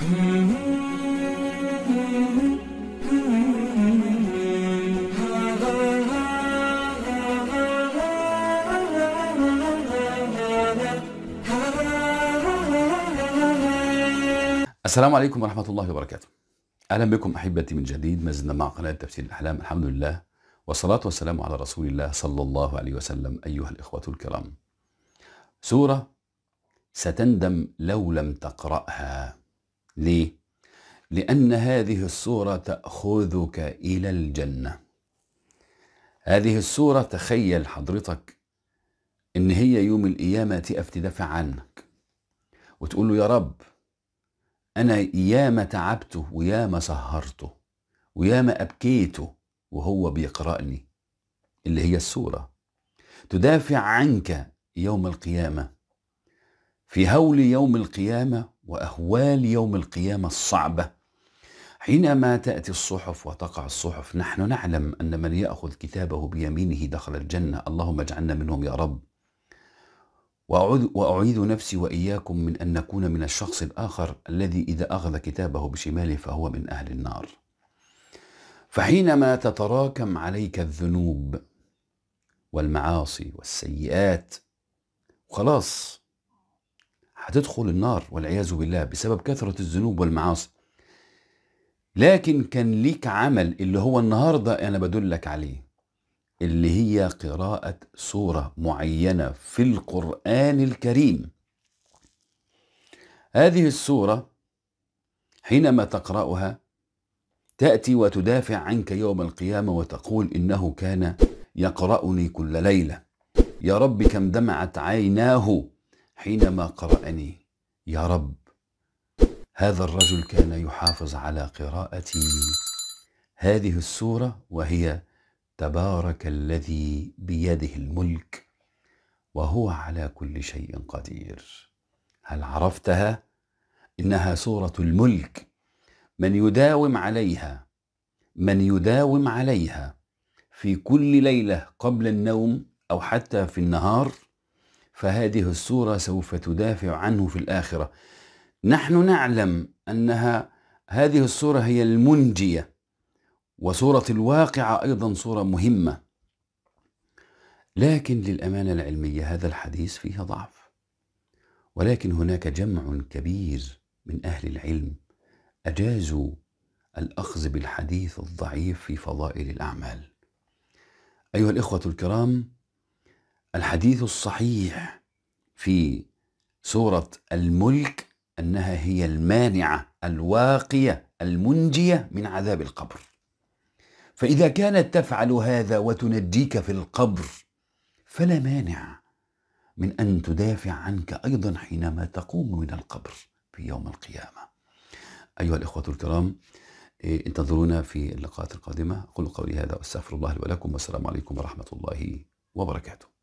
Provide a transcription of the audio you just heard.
السلام عليكم ورحمة الله وبركاته أهلا بكم أحبتي من جديد مازلنا مع قناة تفسير الأحلام الحمد لله والصلاة والسلام على رسول الله صلى الله عليه وسلم أيها الإخوة الكرام سورة ستندم لو لم تقرأها ليه؟ لأن هذه الصورة تأخذك إلى الجنة هذه الصورة تخيل حضرتك إن هي يوم القيامة تقف تدافع عنك وتقول له يا رب أنا ياما تعبته وياما سهرته وياما أبكيته وهو بيقرأني اللي هي السورة تدافع عنك يوم القيامة في هول يوم القيامة واهوال يوم القيامه الصعبه حينما تاتي الصحف وتقع الصحف نحن نعلم ان من ياخذ كتابه بيمينه دخل الجنه اللهم اجعلنا منهم يا رب واعيذ نفسي واياكم من ان نكون من الشخص الاخر الذي اذا اخذ كتابه بشماله فهو من اهل النار فحينما تتراكم عليك الذنوب والمعاصي والسيئات خلاص هتدخل النار والعياذ بالله بسبب كثرة الذنوب والمعاصي لكن كان ليك عمل اللي هو النهاردة أنا بدلك عليه اللي هي قراءة سورة معينة في القرآن الكريم هذه السورة حينما تقرأها تأتي وتدافع عنك يوم القيامة وتقول إنه كان يقرأني كل ليلة يا رب كم دمعت عيناه حينما قرأني يا رب هذا الرجل كان يحافظ على قراءتي هذه السورة وهي تبارك الذي بيده الملك وهو على كل شيء قدير هل عرفتها؟ إنها سورة الملك من يداوم عليها من يداوم عليها في كل ليلة قبل النوم أو حتى في النهار فهذه الصورة سوف تدافع عنه في الآخرة نحن نعلم أنها هذه الصورة هي المنجية وصورة الواقعة أيضا صورة مهمة لكن للأمانة العلمية هذا الحديث فيه ضعف ولكن هناك جمع كبير من أهل العلم أجازوا الأخذ بالحديث الضعيف في فضائل الأعمال أيها الإخوة الكرام الحديث الصحيح في سورة الملك أنها هي المانعة الواقية المنجية من عذاب القبر فإذا كانت تفعل هذا وتنجيك في القبر فلا مانع من أن تدافع عنك أيضا حينما تقوم من القبر في يوم القيامة أيها الإخوة الكرام إيه، انتظرونا في اللقاءات القادمة أقول قولي هذا وأستغفر الله لي ولكم والسلام عليكم ورحمة الله وبركاته